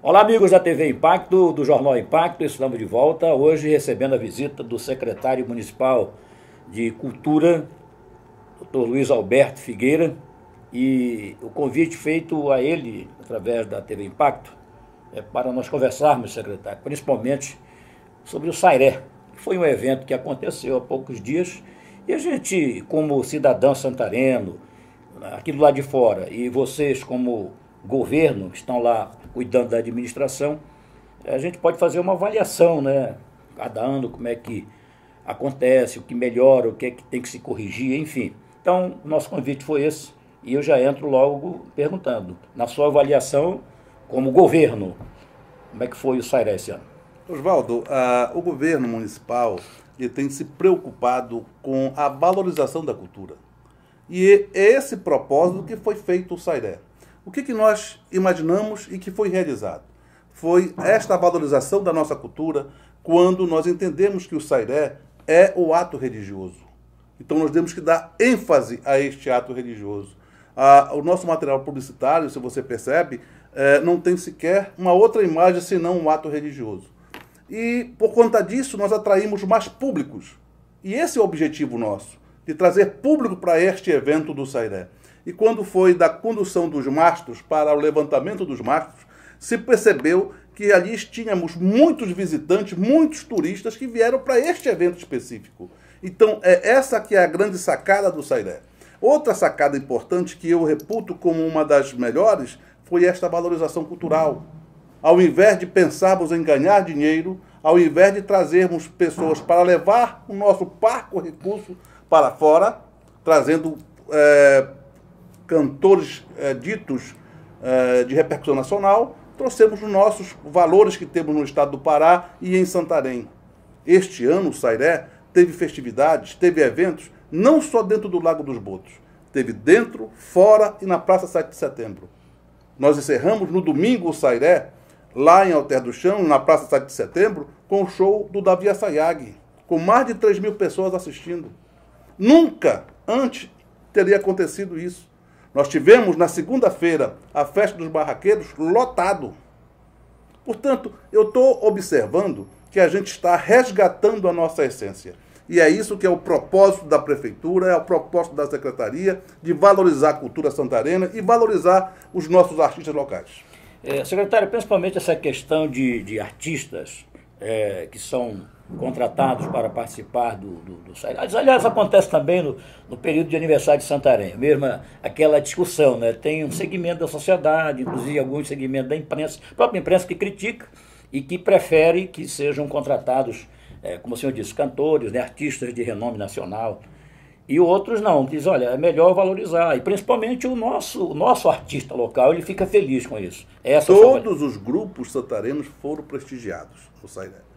Olá, amigos da TV Impacto, do Jornal Impacto, estamos de volta. Hoje recebendo a visita do secretário municipal de Cultura, Dr. Luiz Alberto Figueira, e o convite feito a ele, através da TV Impacto, é para nós conversarmos, secretário, principalmente sobre o Sairé, que foi um evento que aconteceu há poucos dias, e a gente, como cidadão santareno, aqui do lado de fora, e vocês como governo, que estão lá cuidando da administração, a gente pode fazer uma avaliação, né? Cada ano, como é que acontece, o que melhora, o que é que tem que se corrigir, enfim. Então, nosso convite foi esse e eu já entro logo perguntando. Na sua avaliação, como governo, como é que foi o Sairé esse ano? Oswaldo, ah, o governo municipal ele tem se preocupado com a valorização da cultura. E é esse propósito que foi feito o Sairé. O que, que nós imaginamos e que foi realizado? Foi esta valorização da nossa cultura quando nós entendemos que o sairé é o ato religioso. Então nós temos que dar ênfase a este ato religioso. Ah, o nosso material publicitário, se você percebe, é, não tem sequer uma outra imagem senão um ato religioso. E por conta disso nós atraímos mais públicos. E esse é o objetivo nosso, de trazer público para este evento do Sairé e quando foi da condução dos mastros para o levantamento dos mastros, se percebeu que ali tínhamos muitos visitantes, muitos turistas que vieram para este evento específico. Então, é essa que é a grande sacada do Sairé. Outra sacada importante que eu reputo como uma das melhores foi esta valorização cultural. Ao invés de pensarmos em ganhar dinheiro, ao invés de trazermos pessoas para levar o nosso parco recurso para fora, trazendo é, cantores é, ditos é, de repercussão nacional, trouxemos os nossos valores que temos no estado do Pará e em Santarém. Este ano, o Sairé teve festividades, teve eventos, não só dentro do Lago dos Botos, teve dentro, fora e na Praça 7 de Setembro. Nós encerramos no domingo o Sairé, lá em Alter do Chão, na Praça 7 de Setembro, com o show do Davi Assayag, com mais de 3 mil pessoas assistindo. Nunca antes teria acontecido isso. Nós tivemos na segunda-feira a festa dos barraqueiros lotado. Portanto, eu estou observando que a gente está resgatando a nossa essência. E é isso que é o propósito da prefeitura, é o propósito da secretaria de valorizar a cultura santarena e valorizar os nossos artistas locais. É, secretário, principalmente essa questão de, de artistas é, que são contratados para participar do, do, do... Aliás, acontece também no, no, período de aniversário de Santarém, mesmo aquela discussão, né? Tem um segmento da sociedade, inclusive alguns segmentos da imprensa, própria imprensa que critica e que prefere que sejam contratados, é, como o senhor disse, cantores, né? artistas de renome nacional. E outros não, diz, olha, é melhor valorizar. E principalmente o nosso, o nosso artista local, ele fica feliz com isso. Essa é Todos sua... os grupos santarenos foram prestigiados no Sairé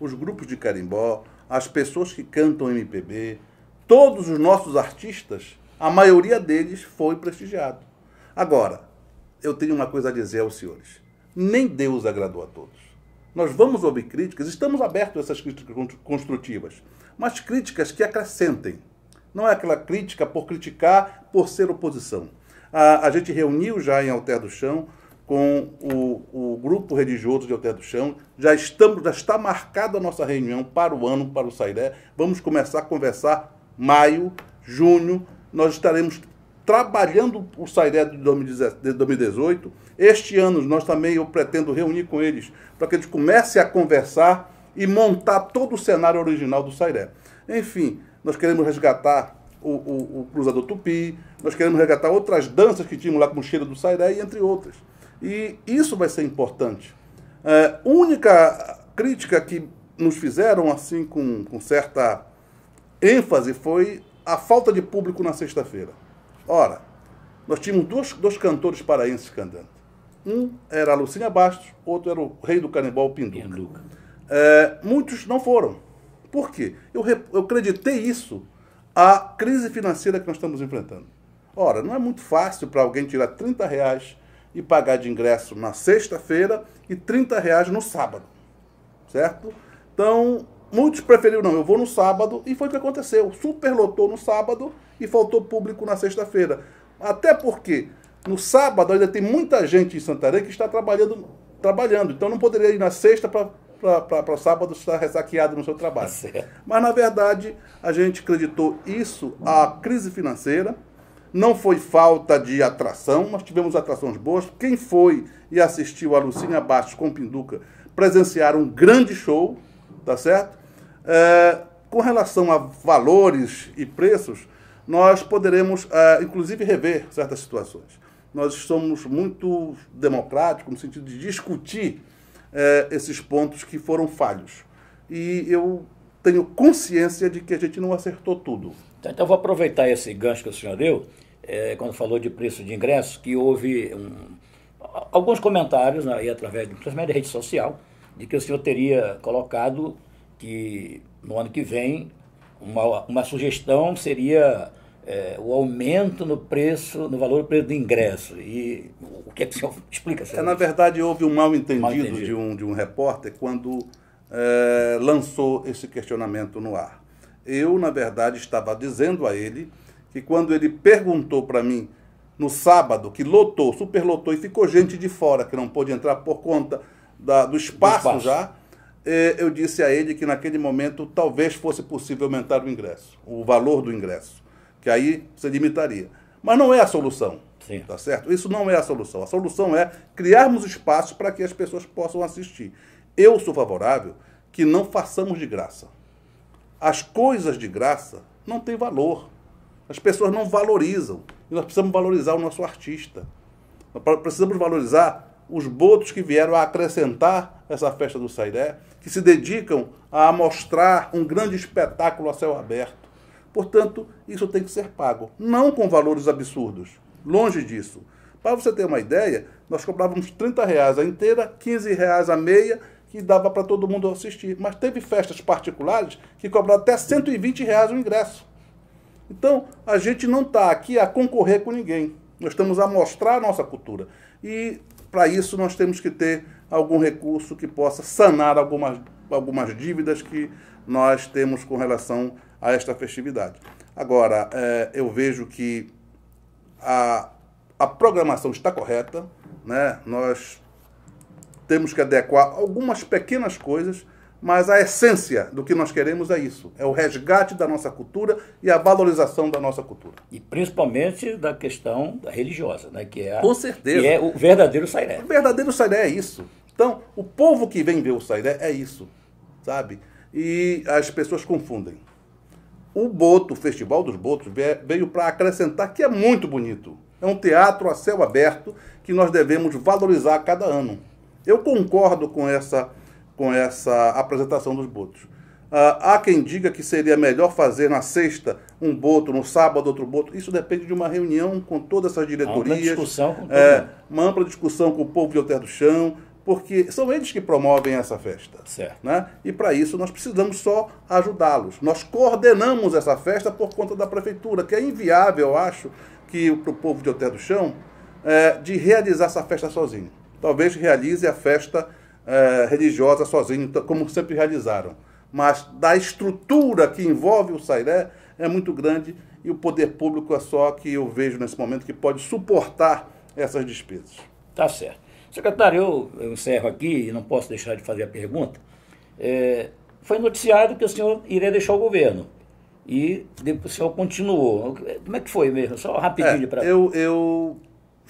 os grupos de carimbó, as pessoas que cantam MPB, todos os nossos artistas, a maioria deles foi prestigiado. Agora, eu tenho uma coisa a dizer aos senhores. Nem Deus agradou a todos. Nós vamos ouvir críticas, estamos abertos a essas críticas construtivas, mas críticas que acrescentem. Não é aquela crítica por criticar, por ser oposição. A, a gente reuniu já em Alter do Chão com o, o grupo religioso de Alter do Chão. Já estamos, já está marcada a nossa reunião para o ano, para o Sairé. Vamos começar a conversar maio, junho. Nós estaremos trabalhando o Sairé de 2018. Este ano nós também eu pretendo reunir com eles para que eles comecem a conversar e montar todo o cenário original do Sairé. Enfim, nós queremos resgatar o, o, o Cruzador Tupi, nós queremos resgatar outras danças que tínhamos lá com o cheiro do Sairé entre outras. E isso vai ser importante. É, única crítica que nos fizeram assim com, com certa ênfase foi a falta de público na sexta-feira. Ora, nós tínhamos dois, dois cantores paraenses cantando. Um era a Lucinha Bastos, outro era o rei do canibal Pinduca. Pinduca. É, muitos não foram. Por quê? Eu, eu acreditei isso à crise financeira que nós estamos enfrentando. Ora, não é muito fácil para alguém tirar 30 reais e pagar de ingresso na sexta-feira e 30 reais no sábado, certo? Então, muitos preferiram, não, eu vou no sábado, e foi o que aconteceu. Superlotou no sábado e faltou público na sexta-feira. Até porque no sábado ainda tem muita gente em Santarém que está trabalhando, trabalhando. então não poderia ir na sexta para para sábado estar ressaqueado no seu trabalho. Tá Mas, na verdade, a gente acreditou isso à crise financeira, não foi falta de atração, mas tivemos atrações boas. Quem foi e assistiu a Lucinha Bastos com Pinduca presenciaram um grande show, tá certo? É, com relação a valores e preços, nós poderemos, é, inclusive, rever certas situações. Nós somos muito democráticos no sentido de discutir é, esses pontos que foram falhos. E eu tenho consciência de que a gente não acertou tudo. Então, então vou aproveitar esse gancho que o senhor deu, é, quando falou de preço de ingresso, que houve um, alguns comentários, aí através de, principalmente da rede social, de que o senhor teria colocado que no ano que vem uma, uma sugestão seria é, o aumento no preço, no valor do preço do ingresso. E o que é que o senhor explica? Senhor? É, na verdade, houve um mal entendido, mal -entendido. De, um, de um repórter quando é, lançou esse questionamento no ar. Eu, na verdade, estava dizendo a ele que quando ele perguntou para mim no sábado, que lotou, superlotou e ficou gente de fora que não pôde entrar por conta da, do, espaço do, espaço já, eh, eu disse a ele que naquele momento talvez fosse possível aumentar o ingresso, o valor do ingresso, que aí se limitaria. Mas não é a solução. Sim. Tá certo? Isso não é a solução. A solução é criarmos espaço para que as pessoas possam assistir. Eu sou favorável que não façamos de graça as coisas de graça não têm valor. As pessoas não valorizam. E nós precisamos valorizar o nosso artista. Nós precisamos valorizar os botos que vieram a acrescentar essa festa do Sairé, que se dedicam a mostrar um grande espetáculo a céu aberto. Portanto, isso tem que ser pago, não com valores absurdos, longe disso. Para você ter uma ideia, nós cobrávamos 30 reais a inteira, 15 reais a meia que dava para todo mundo assistir. Mas teve festas particulares que cobraram até 120 reais o ingresso. Então, a gente não está aqui a concorrer com ninguém. Nós estamos a mostrar a nossa cultura. E, para isso, nós temos que ter algum recurso que possa sanar algumas, algumas dívidas que nós temos com relação a esta festividade. Agora, é, eu vejo que a, a programação está correta, né? nós temos que adequar algumas pequenas coisas, mas a essência do que nós queremos é isso: é o resgate da nossa cultura e a valorização da nossa cultura. E principalmente da questão religiosa, né? que, é a, Com certeza. que é o verdadeiro sairé. O verdadeiro sairé é isso. Então, o povo que vem ver o sairé é isso, sabe? E as pessoas confundem. O Boto, o Festival dos Botos, veio para acrescentar que é muito bonito. É um teatro a céu aberto que nós devemos valorizar cada ano. Eu concordo com essa, com essa apresentação dos botos. Uh, há quem diga que seria melhor fazer na sexta um boto, no sábado outro boto. Isso depende de uma reunião com todas essas diretorias. Uma ampla discussão com é, Uma ampla discussão com o povo de Alter é do Chão, porque são eles que promovem essa festa. Certo. Né? E para isso nós precisamos só ajudá-los. Nós coordenamos essa festa por conta da prefeitura, que é inviável, eu acho, que para o povo de Alter do Chão, é, de realizar essa festa sozinho. Talvez realize a festa eh, religiosa sozinho, como sempre realizaram. Mas da estrutura que envolve o Sairé é muito grande e o poder público é só que eu vejo nesse momento que pode suportar essas despesas. Tá certo. Secretário, eu, eu encerro aqui e não posso deixar de fazer a pergunta. É, foi noticiado que o senhor iria deixar o governo. E depois o senhor continuou. Como é que foi mesmo? Só rapidinho é, para. Eu, eu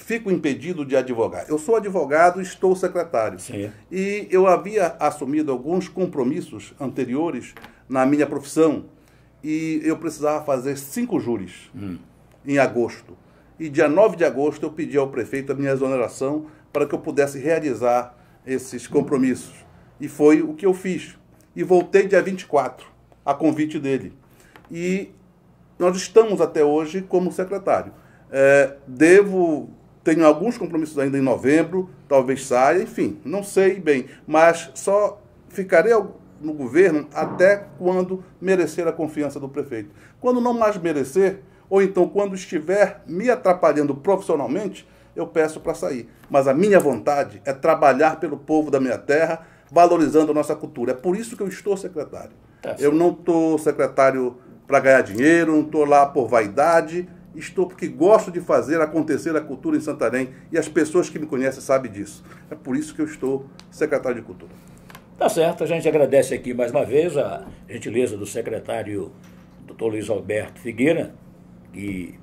fico impedido de advogar. Eu sou advogado, estou secretário. Sim. E eu havia assumido alguns compromissos anteriores na minha profissão e eu precisava fazer cinco júris hum. em agosto. E dia 9 de agosto eu pedi ao prefeito a minha exoneração para que eu pudesse realizar esses compromissos. E foi o que eu fiz. E voltei dia 24, a convite dele. E nós estamos até hoje como secretário. É, devo tenho alguns compromissos ainda em novembro, talvez saia, enfim, não sei bem, mas só ficarei no governo até quando merecer a confiança do prefeito. Quando não mais merecer, ou então quando estiver me atrapalhando profissionalmente, eu peço para sair. Mas a minha vontade é trabalhar pelo povo da minha terra, valorizando a nossa cultura. É por isso que eu estou secretário. Tá eu não estou secretário para ganhar dinheiro, não estou lá por vaidade Estou porque gosto de fazer acontecer a cultura em Santarém e as pessoas que me conhecem sabem disso. É por isso que eu estou secretário de Cultura. Tá certo, a gente agradece aqui mais uma vez a gentileza do secretário Dr. Luiz Alberto Figueira, que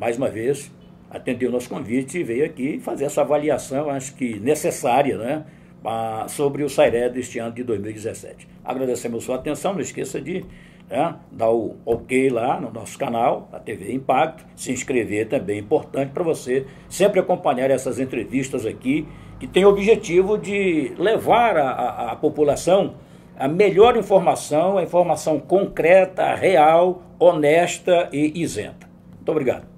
mais uma vez atendeu nosso convite e veio aqui fazer essa avaliação, acho que necessária, né? sobre o Sairé deste ano de 2017. Agradecemos sua atenção, não esqueça de né? dar o ok lá no nosso canal, a TV Impacto, se inscrever é também é importante para você sempre acompanhar essas entrevistas aqui, que tem o objetivo de levar a, a, a população a melhor informação, a informação concreta, real, honesta e isenta. Muito obrigado.